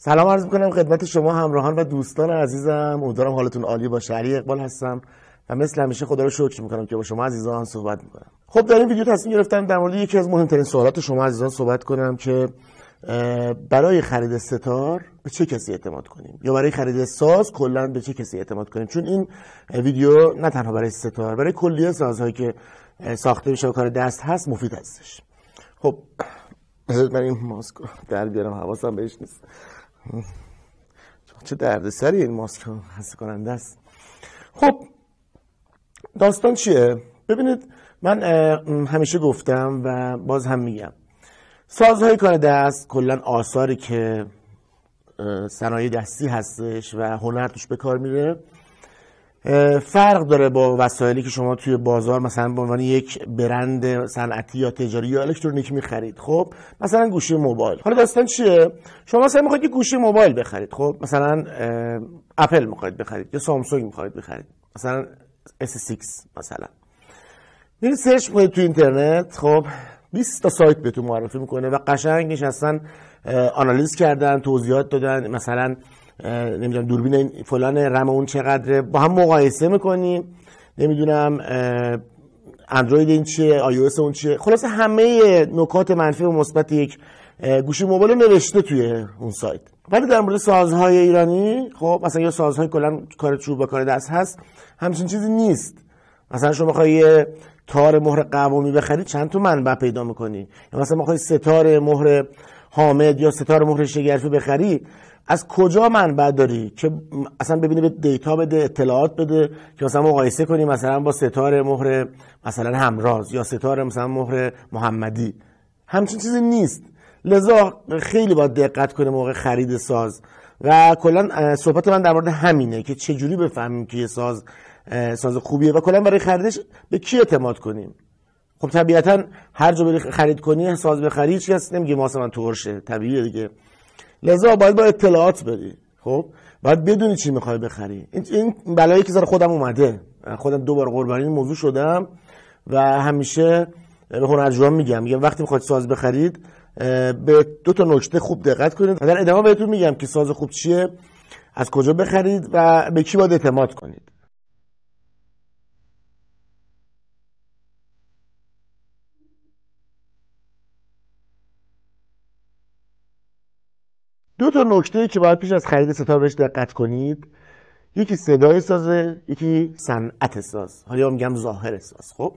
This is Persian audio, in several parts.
سلام عرض میکنم خدمت شما همراهان و دوستان عزیزم امیدوارم حالتون عالی باشه علی اقبال هستم و مثل همیشه خدا رو شکر میکنم که با شما عزیزان صحبت میکنم خب در این ویدیو تصمیم گرفتم در مورد یکی از مهمترین سوالات شما عزیزان صحبت کنم که برای خرید ستار به چه کسی اعتماد کنیم یا برای خرید ساز کلا به چه کسی اعتماد کنیم چون این ویدیو نه تنها برای ستار برای کلیه سازهایی که ساخته میشه کار دست هست مفید هستش خب بذارید من این ماسک در بیارم حواسم بهش نیست چه سری این ماسک هست کننده است خب داستان چیه ببینید من همیشه گفتم و باز هم میگم سازهای کار دست کلا آثاری که صنایع دستی هستش و هنر توش به کار میره فرق داره با وسایلی که شما توی بازار مثلا به عنوان یک برند صنعتی یا تجاری یا الکترونیک میخرید خب مثلا گوشی موبایل حالا داستان چیه شما مثلا میخواید یه گوشی موبایل بخرید خب مثلا اپل میخواید بخرید یا سامسونگ میخواید بخرید مثلا S6 مثلا میرید یعنی سرچ میکنید تو اینترنت خب 20 تا سایت بهتون معرفی میکنه و قشنگ نشستن آنالیز کردن توضیحات دادن مثلا نمیدونم دوربین فلان رم اون چقدره با هم مقایسه میکنی نمیدونم اندروید این چیه آی اون چیه خلاص همه نکات منفی و مثبت یک گوشی موبایل نوشته توی اون سایت ولی در مورد سازهای ایرانی خب مثلا یا سازهای کلا کار چوب و کار دست هست همچین چیزی نیست مثلا شما بخوای تار مهر قوامی بخری چند تا منبع پیدا میکنی یا مثلا بخوای ستاره مهر حامد یا ستاره مهر شگرفی بخری از کجا منبع داری که اصلا ببینه به دیتا بده اطلاعات بده که مثلا مقایسه کنی مثلا با ستاره مهر مثلا همراز یا ستاره مثلا مهر محمدی همچین چیزی نیست لذا خیلی باید دقت کنه موقع خرید ساز و کلا صحبت من در مورد همینه که چجوری بفهمیم که یه ساز ساز خوبیه و کلا برای خریدش به کی اعتماد کنیم خب طبیعتا هر جا بری خرید کنی ساز بخری چی هست نمیگه ما من ترشه طبیعیه دیگه لذا باید با اطلاعات بری خب باید بدونی چی میخوای بخری این بلایی که سر خودم اومده خودم دو بار قربانی این موضوع شدم و همیشه به هنرجوان میگم میگم وقتی میخواید ساز بخرید به دو تا نکته خوب دقت کنید و در ادامه بهتون میگم که ساز خوب چیه از کجا بخرید و به کی باید اعتماد کنید دو تا نکته که باید پیش از خرید ستار بهش دقت کنید یکی صدای سازه یکی صنعت ساز حالا میگم ظاهر ساز خب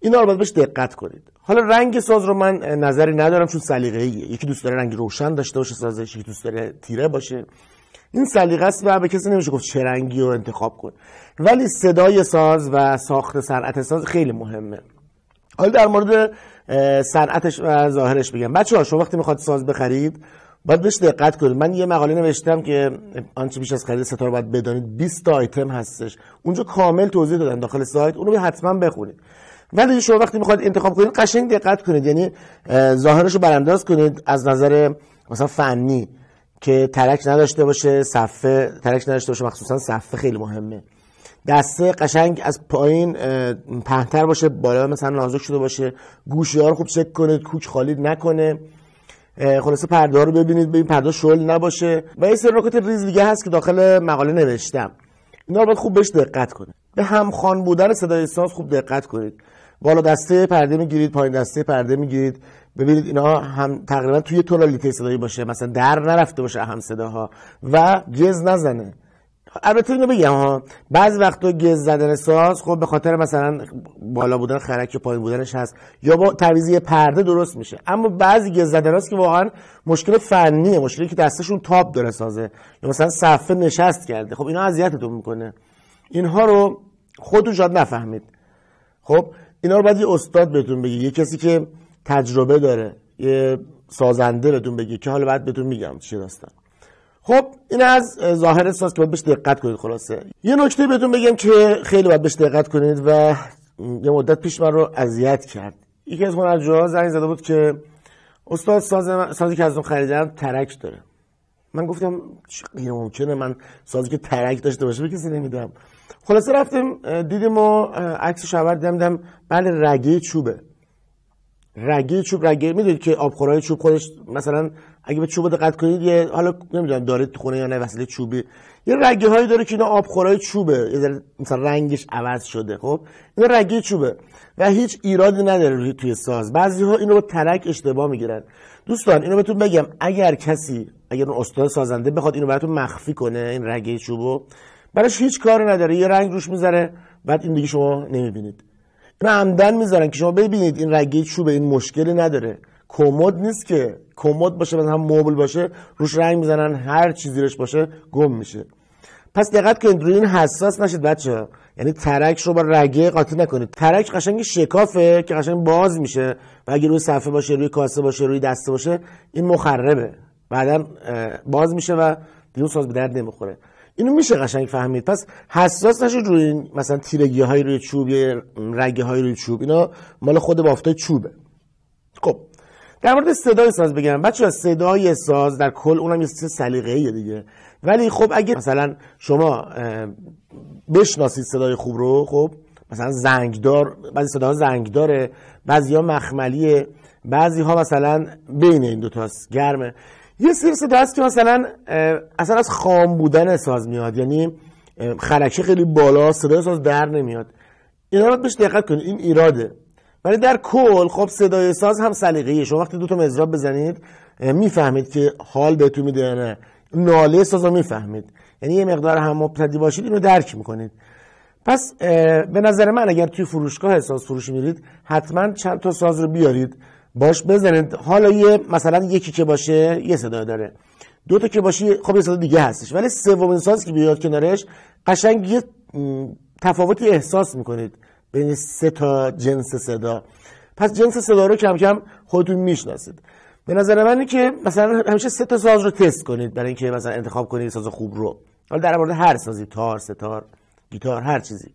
اینا رو باید بهش دقت کنید حالا رنگ ساز رو من نظری ندارم چون سلیقه‌ایه یکی دوست داره رنگ روشن داشته باشه سازش یکی دوست داره تیره باشه این سلیقه است و به کسی نمیشه گفت چه رنگی رو انتخاب کن ولی صدای ساز و ساخت صنعت ساز خیلی مهمه حالا در مورد صنعتش و ظاهرش بگم بچه ها شما وقتی میخواد ساز بخرید باید بهش دقت کنید من یه مقاله نوشتم که آنچه بیش از خرید ستاره باید بدانید 20 تا آیتم هستش اونجا کامل توضیح دادن داخل سایت اونو حتما بخونید ولی شما وقتی میخواید انتخاب کنید قشنگ دقت کنید یعنی ظاهرش رو برانداز کنید از نظر مثلا فنی که ترک نداشته باشه صفحه ترک نداشته باشه مخصوصا صفحه خیلی مهمه دسته قشنگ از پایین پهنتر باشه بالا مثلا نازک شده باشه گوشی ها رو خوب چک کنید کوچ خالی نکنه خلاصه پرده رو ببینید ببین پرده شل نباشه و یه سری نکات ریز دیگه هست که داخل مقاله نوشتم اینا رو باید خوب بهش دقت کنید به همخوان بودن صدای ساز خوب دقت کنید بالا دسته پرده میگیرید پایین دسته پرده میگیرید ببینید اینا هم تقریبا توی تونالیته صدایی باشه مثلا در نرفته باشه هم صداها و جز نزنه البته اینو بگم ها بعض وقتا گز زدن ساز خب به خاطر مثلا بالا بودن خرک پایین بودنش هست یا با تعویضی پرده درست میشه اما بعضی گز زدن هاست که واقعا مشکل فنیه مشکلی که دستشون تاب داره سازه یا مثلا صفحه نشست کرده خب اینا اذیتتون میکنه اینها رو خودتون جاد نفهمید خب اینا رو باید یه استاد بهتون بگی یه کسی که تجربه داره یه سازنده بهتون بگی که حالا بعد بهتون میگم چی داستان خب این از ظاهر ساز که باید بهش دقت کنید خلاصه یه نکته بهتون بگم که خیلی باید بهش دقت کنید و یه مدت پیش من رو اذیت کرد یکی از منجوها زنگ زده بود که استاد ساز سازی که از اون خریدم ترک داره من گفتم غیر ممکنه من سازی که ترک داشته باشه به کسی نمیدم خلاصه رفتیم دیدیم و عکس شبر دیدم بله رگه چوبه رگی چوب رگی میدونید که آبخورای چوب خودش مثلا اگه به چوب دقت کنید یه حالا نمیدونم دارید تو خونه یا نه وسیله چوبی یه رگه هایی داره که اینا آبخورای چوبه یه مثلا رنگش عوض شده خب این رگی چوبه و هیچ ایرادی نداره توی ساز بعضی ها اینو با ترک اشتباه میگیرن دوستان اینو بهتون بگم اگر کسی اگر اون استاد سازنده بخواد اینو براتون مخفی کنه این رگه چوبو براش هیچ کاری نداره یه رنگ روش میذاره بعد این دیگه شما نمیبینید اینو عمدن میذارن که شما ببینید این رگه چوب این مشکلی نداره کمد نیست که کمد باشه مثلا هم باشه روش رنگ میزنن هر چیزی روش باشه گم میشه پس دقت کنید روی این حساس نشید بچه یعنی ترک رو با رگه قاطی نکنید ترک قشنگ شکافه که قشنگ باز میشه و اگه روی صفحه باشه روی کاسه باشه روی دسته باشه این مخربه بعدا باز میشه و دیگه ساز به درد نمیخوره اینو میشه قشنگ فهمید پس حساس نشید روی این مثلا تیرگی های روی چوب یا رگه های روی چوب اینا مال خود بافتای چوبه خب در مورد صدای ساز بگم بچه صدای ساز در کل اونم یه چیز دیگه ولی خب اگه مثلا شما بشناسید صدای خوب رو خب مثلا زنگدار بعضی صداها زنگداره بعضی ها مخملیه بعضی ها مثلا بین این دوتاست گرمه یه سری صدا هست که مثلا اصلا از خام بودن ساز میاد یعنی خرکی خیلی بالا صدای ساز در نمیاد اینا رو بهش دقت کنید این ایراده ولی در کل خب صدای ساز هم سلیقه‌ایه شما وقتی دو تا مزراب بزنید میفهمید که حال بهتون میده یا نه ناله ساز رو میفهمید یعنی یه مقدار هم مبتدی باشید اینو درک میکنید پس به نظر من اگر توی فروشگاه ساز فروش میرید حتما چند تا ساز رو بیارید باش بزنید حالا یه مثلا یکی که باشه یه صدا داره دو تا که باشه خب یه صدا دیگه هستش ولی سومین سازی که بیاد کنارش قشنگ یه تفاوتی احساس میکنید بین سه تا جنس صدا پس جنس صدا رو کم کم خودتون میشناسید به نظر من که مثلا همیشه سه تا ساز رو تست کنید برای اینکه مثلا انتخاب کنید ساز خوب رو حالا در مورد هر سازی تار ستار گیتار هر چیزی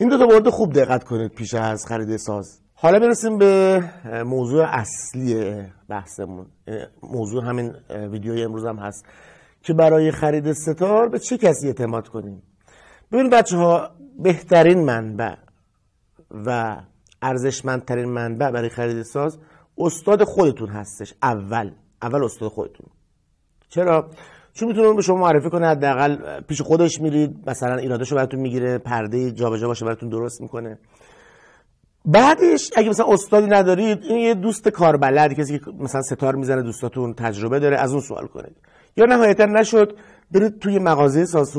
این دو تا خوب دقت کنید پیش از خرید ساز حالا برسیم به موضوع اصلی بحثمون یعنی موضوع همین ویدیوی امروز هم هست که برای خرید ستار به چه کسی اعتماد کنیم ببین بچه ها بهترین منبع و ارزشمندترین منبع برای خرید ساز استاد خودتون هستش اول اول استاد خودتون چرا چون میتونه به شما معرفی کنه حداقل پیش خودش میرید مثلا ایرادشو براتون میگیره پرده جابجا باشه براتون درست میکنه بعدش اگه مثلا استادی ندارید این یه دوست کاربلد کسی که مثلا ستار میزنه دوستاتون تجربه داره از اون سوال کنید یا نهایتا نشد برید توی مغازه ساز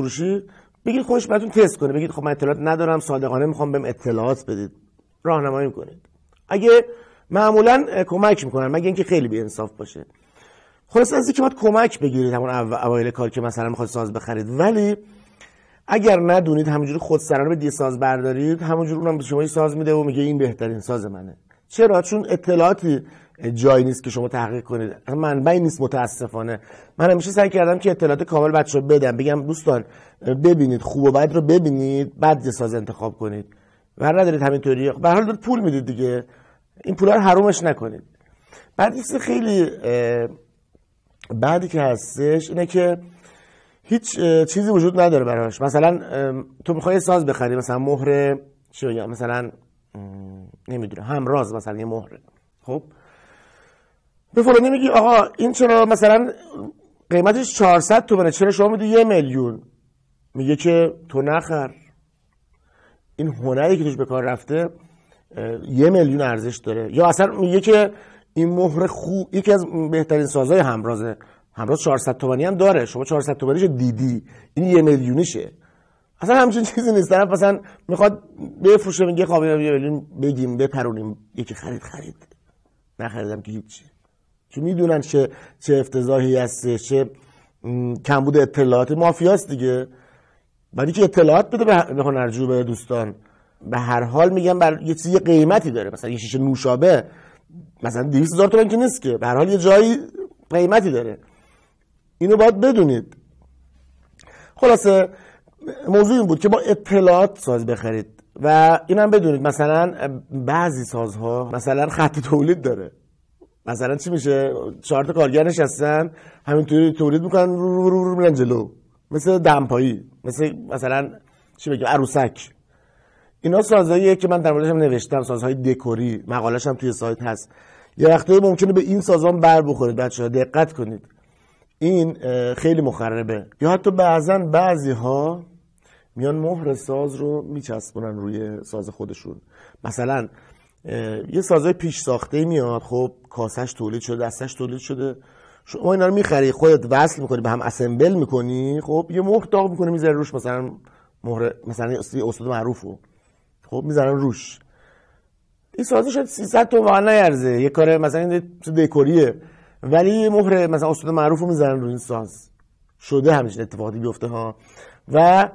بگید خوش خب براتون تست کنه بگید خب من اطلاعات ندارم صادقانه میخوام بهم اطلاعات بدید راهنمایی کنید اگه معمولا کمک میکنن مگه اینکه خیلی بی باشه خلاص از اینکه باید کمک بگیرید همون اوایل کار که مثلا میخواید ساز بخرید ولی اگر ندونید همینجوری خودسرانه به ساز بردارید همونجور اونم به شما ساز میده و میگه این بهترین ساز منه چرا چون اطلاعاتی جایی نیست که شما تحقیق کنید منبعی نیست متاسفانه من همیشه سعی کردم که اطلاعات کامل بچه رو بدم بگم دوستان ببینید خوب و بد رو ببینید بعد یه ساز انتخاب کنید ور ندارید همینطوری به حال پول میدید دیگه این پولا رو حرومش نکنید بعد خیلی بعدی که هستش اینه که هیچ چیزی وجود نداره براش مثلا تو میخوای ساز بخری مثلا مهر چی بگم مثلا نمیدونم همراز مثلا یه مهر خب به فلانی میگی آقا این چرا مثلا قیمتش 400 تومنه چرا شما میدی یه میلیون میگه که تو نخر این هنری که توش به کار رفته یه میلیون ارزش داره یا اصلا میگه که این مهر خوب یکی از بهترین سازهای همرازه همراه 400 تومانی هم داره شما 400 تومانیشو دیدی این یه میلیونیشه اصلا همچین چیزی نیست طرف اصلا میخواد بفروشه میگه خب یه میلیون بگیم بپرونیم یکی خرید خرید نخریدم که هیچی چون میدونن چه چه افتضاحی هست چه کمبود اطلاعات مافیاست دیگه ولی که اطلاعات بده به هنرجو به دوستان به هر حال میگم بر یه چیزی قیمتی داره مثلا یه شیشه نوشابه مثلا 200 هزار تومن که نیست که به هر حال یه جایی قیمتی داره اینو باید بدونید خلاصه موضوع این بود که با اطلاعات ساز بخرید و هم بدونید مثلا بعضی سازها مثلا خط تولید داره مثلا چی میشه چهار تا کارگر نشستن همینطوری تولید میکنن رو رو میرن جلو مثل دمپایی مثل مثلا چی بگم عروسک اینا سازهاییه که من در موردش هم نوشتم سازهای دکوری مقالش هم توی سایت هست یه وقتی ممکنه به این سازان بر بخورید ها دقت کنید این خیلی مخربه یا حتی بعضا بعضی ها میان مهر ساز رو میچسبونن روی ساز خودشون مثلا یه سازه پیش ساخته میاد خب کاسش تولید شده دستش تولید شده شما اینا رو میخری خودت وصل میکنی به هم اسمبل میکنی خب یه مهر داغ میکنی میذاری روش مثلا مهر مثلا استاد معروفو خب میذارن روش این سازه شد 300 تومن نیرزه یه کار مثلا تو دکوریه ولی مهر مثلا استاد معروف رو میزنن روی این ساز شده همچین اتفاقاتی بیفته ها و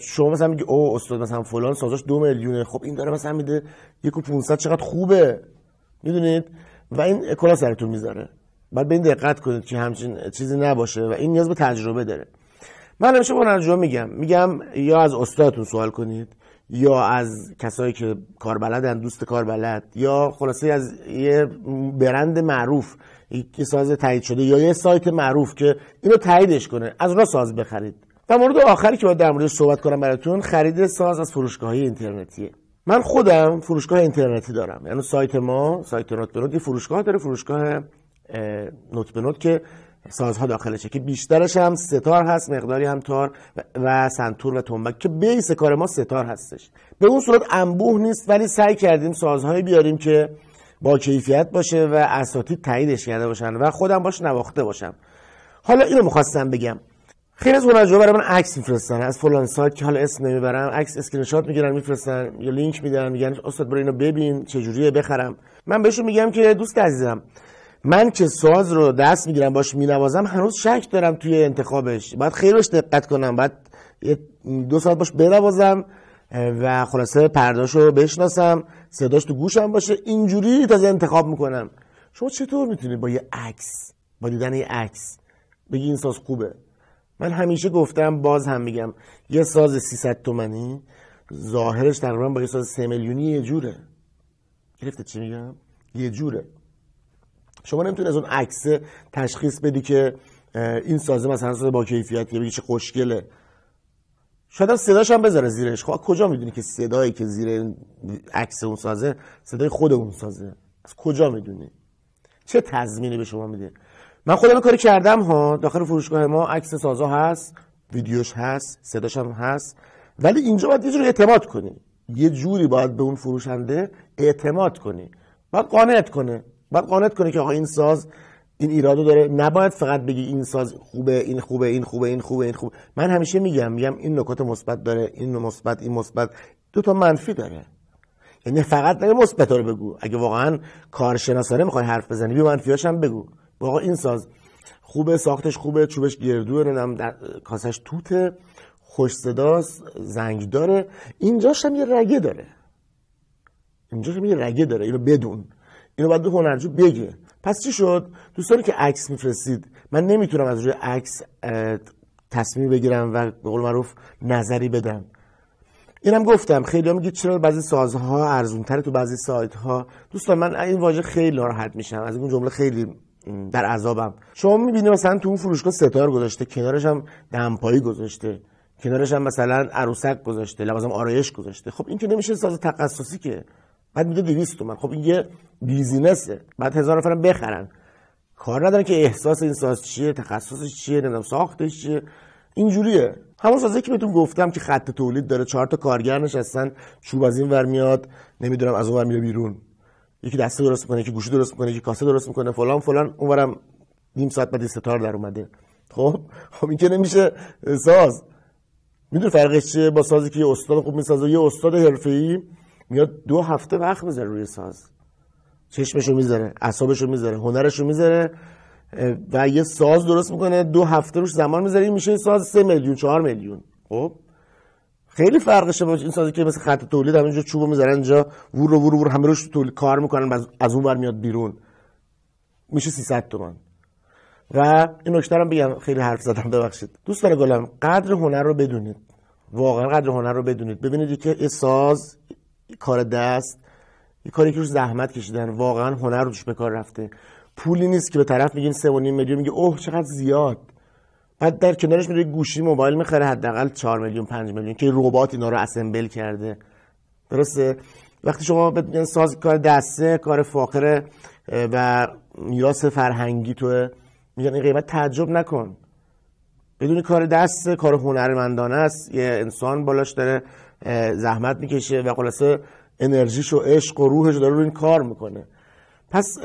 شما مثلا میگه او استاد مثلا فلان سازاش دو میلیونه خب این داره مثلا میده یک و 500 چقدر خوبه میدونید و این کلا سرتون میذاره بعد به این دقت کنید که همچین چیزی نباشه و این نیاز به تجربه داره من همیشه با تجربه میگم میگم یا از استادتون سوال کنید یا از کسایی که کاربلدن دوست بلد یا خلاصه از یه برند معروف یک ساز تایید شده یا یه سایت معروف که اینو تاییدش کنه از اونا ساز بخرید و مورد آخری که باید در موردش صحبت کنم براتون خرید ساز از فروشگاه های اینترنتیه من خودم فروشگاه اینترنتی دارم یعنی سایت ما سایت نوت به یه فروشگاه داره فروشگاه نوت به که سازها داخلشه که بیشترش هم ستار هست مقداری هم تار و سنتور و تنبک که بیس کار ما ستار هستش به اون صورت انبوه نیست ولی سعی کردیم سازهایی بیاریم که با کیفیت باشه و اساتید تاییدش کرده باشن و خودم باش نواخته باشم حالا اینو میخواستم بگم خیلی از اونجا برای من عکس میفرستن از فلان سایت که حالا اسم نمیبرم عکس اسکرین شات میگیرن میفرستن یا لینک میدن میگن استاد برو اینو ببین چه جوریه بخرم من بهشون میگم که دوست عزیزم من که ساز رو دست میگیرم باش مینوازم هنوز شک دارم توی انتخابش بعد خیلی روش دقت کنم بعد دو ساعت باش بنوازم و خلاصه پرداش رو بشناسم صداش تو گوشم باشه اینجوری تازه انتخاب میکنم شما چطور میتونید با یه عکس با دیدن یه عکس بگی این ساز خوبه من همیشه گفتم باز هم میگم یه ساز 300 تومنی ظاهرش تقریبا با یه ساز 3 میلیونی یه جوره گرفته چی میگم یه جوره شما نمیتونید از اون عکس تشخیص بدی که این سازه مثلا ساز با کیفیت بگی چه خوشگله شاید هم صداش هم بذاره زیرش خب کجا میدونی که صدایی که زیر عکس اون سازه صدای خود اون سازه از کجا میدونی چه تضمینی به شما میده من خودم کاری کردم ها داخل فروشگاه ما عکس سازا هست ویدیوش هست صداش هم هست ولی اینجا باید یه جوری اعتماد کنی یه جوری باید به اون فروشنده اعتماد کنی باید قانعت کنه باید قانعت کنه که آقا این ساز این ایرادو داره نباید فقط بگی این ساز خوبه این خوبه این خوبه این خوبه این خوبه من همیشه میگم میگم این نکات مثبت داره این مثبت این مثبت دو تا منفی داره یعنی فقط نه مثبت رو بگو اگه واقعا کارشناسانه میخوای حرف بزنی بی منفیاش هم بگو واقعا این ساز خوبه ساختش خوبه چوبش گردوه نمیدونم در... کاسش توته خوش صداست زنگ داره اینجاش هم یه رگه داره اینجاش هم یه رگه داره اینو بدون اینو باید دو هنرجو بگه پس چی شد دوستانی که عکس میفرستید من نمیتونم از روی عکس تصمیم بگیرم و به قول معروف نظری بدم اینم گفتم خیلی میگه چرا بعضی سازها ارزونتره تو بعضی سایت ها دوستان من این واژه خیلی ناراحت میشم از اون جمله خیلی در عذابم شما میبینید مثلا تو اون فروشگاه ستار گذاشته کنارش هم دمپایی گذاشته کنارش هم مثلا عروسک گذاشته لوازم آرایش گذاشته خب این که نمیشه ساز تخصصی که بعد میده 200 تومن خب این یه بیزینسه بعد هزار نفرم بخرن کار ندارن که احساس این ساز چیه تخصصش چیه نمیدونم ساختش چیه اینجوریه همون سازه که بهتون گفتم که خط تولید داره چهار تا کارگر نشستن چوب از این ور میاد نمیدونم از اون ور میاد بیرون یکی دسته درست میکنه یکی گوشی درست میکنه یکی کاسه درست میکنه فلان فلان اونورم نیم ساعت بعد ستار در اومده خب خب این که نمیشه ساز میدون فرقش چیه با سازی که استاد خوب میسازه یه استاد حرفه‌ای میاد دو هفته وقت میذاره روی ساز چشمشو میذاره رو میذاره هنرشو میذاره و یه ساز درست میکنه دو هفته روش زمان میذاره این میشه ساز سه میلیون چهار میلیون خب خیلی فرقشه با این سازی که مثل خط تولید همینجا چوبو میذارن اینجا ور و ور ور همه روش کار میکنن از اون بر میاد بیرون میشه 300 تومان و این نکته بگم خیلی حرف زدم ببخشید داره گلم قدر هنر رو بدونید واقعا قدر هنر رو بدونید ببینید که ساز کار دست یه کاری که روش زحمت کشیدن واقعا هنر روش به کار رفته پولی نیست که به طرف میگین 3.5 میلیون میگه اوه چقدر زیاد بعد در کنارش میره گوشی موبایل میخره حداقل 4 میلیون 5 میلیون که ربات اینا رو اسمبل کرده درسته وقتی شما به ساز کار دسته کار فاخره و میراث فرهنگی تو میگن این قیمت تعجب نکن بدون کار دست کار هنرمندانه است یه انسان بالاش داره زحمت میکشه و خلاصه انرژیش و عشق و روحش داره رو این کار میکنه پس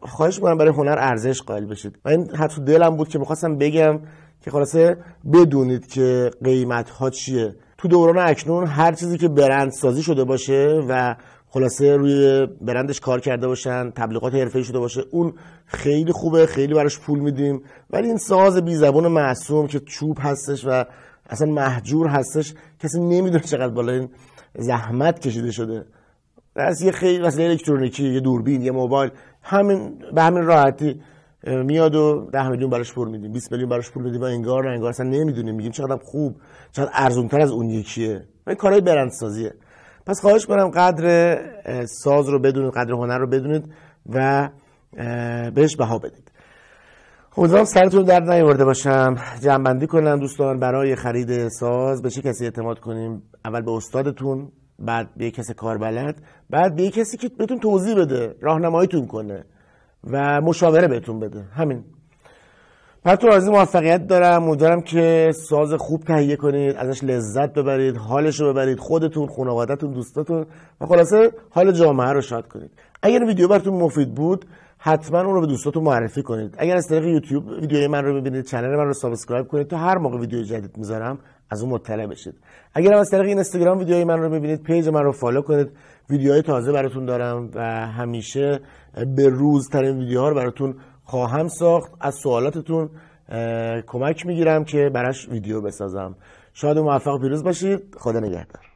خواهش میکنم برای هنر ارزش قائل بشید و این حتی دلم بود که میخواستم بگم که خلاصه بدونید که قیمت ها چیه تو دوران اکنون هر چیزی که برند سازی شده باشه و خلاصه روی برندش کار کرده باشن تبلیغات حرفه‌ای شده باشه اون خیلی خوبه خیلی براش پول میدیم ولی این ساز بی زبون معصوم که چوب هستش و اصلا محجور هستش کسی نمیدونه چقدر بالا زحمت کشیده شده از یه خیلی الکترونیکی یه دوربین یه موبایل همین به همین راحتی میاد و ده میلیون براش پول میدیم 20 میلیون براش پول میدیم و انگار نه انگار اصلا نمیدونیم میگیم چقدر خوب چقدر تر از اون یکیه این کارهای برندسازیه پس خواهش کنم قدر ساز رو بدونید قدر هنر رو بدونید و بهش بها بدید امیدوارم سرتون رو درد نیاورده باشم جمعبندی کنم دوستان برای خرید ساز به چه کسی اعتماد کنیم اول به استادتون بعد به کسی کاربلد بعد به کسی که بهتون توضیح بده راهنماییتون کنه و مشاوره بهتون بده همین پس تو موفقیت دارم امیدوارم که ساز خوب تهیه کنید ازش لذت ببرید حالش رو ببرید خودتون خانوادهتون دوستاتون و خلاصه حال جامعه رو شاد کنید اگر ویدیو براتون مفید بود حتما اون رو به دوستاتون معرفی کنید اگر از طریق یوتیوب ویدیوی من رو ببینید چنل من رو سابسکرایب کنید تا هر موقع ویدیو جدید میذارم از اون مطلع بشید اگر از طریق اینستاگرام ویدیوی من رو ببینید پیج من رو فالو کنید ویدیوهای تازه براتون دارم و همیشه به روز ترین ویدیوها رو براتون خواهم ساخت از سوالاتتون کمک میگیرم که براش ویدیو بسازم شاد و موفق پیروز باشید خدا نگهدار